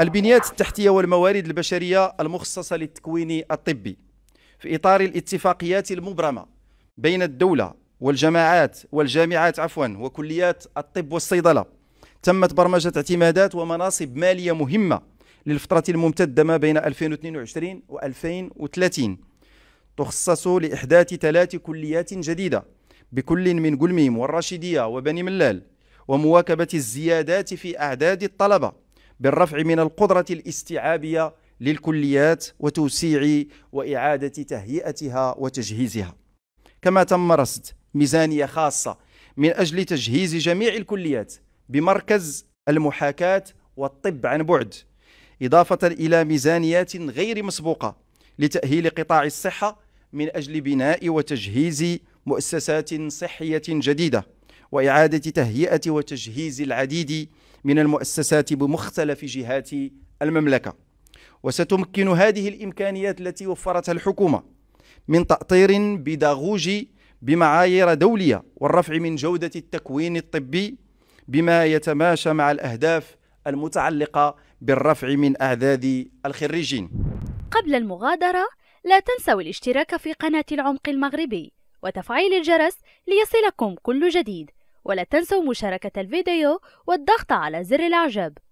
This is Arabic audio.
البنيات التحتية والموارد البشرية المخصصة للتكوين الطبي في إطار الاتفاقيات المبرمة بين الدولة والجماعات والجامعات عفوا وكليات الطب والصيدلة تمت برمجة اعتمادات ومناصب مالية مهمة للفترة الممتدة ما بين 2022 و 2030 تخصص لإحداث ثلاث كليات جديدة بكل من قلميم والراشدية وبني ملال ومواكبة الزيادات في أعداد الطلبة بالرفع من القدرة الاستيعابية للكليات وتوسيع وإعادة تهيئتها وتجهيزها كما تم رصد ميزانية خاصة من أجل تجهيز جميع الكليات بمركز المحاكاة والطب عن بعد إضافة إلى ميزانيات غير مسبوقة لتأهيل قطاع الصحة من أجل بناء وتجهيز مؤسسات صحية جديدة وإعادة تهيئة وتجهيز العديد من المؤسسات بمختلف جهات المملكة وستمكن هذه الإمكانيات التي وفرتها الحكومة من تأطير بداغوجي بمعايير دولية والرفع من جودة التكوين الطبي بما يتماشى مع الأهداف المتعلقة بالرفع من أعداد الخريجين قبل المغادرة لا تنسوا الاشتراك في قناة العمق المغربي وتفعيل الجرس ليصلكم كل جديد ولا تنسوا مشاركة الفيديو والضغط على زر الإعجاب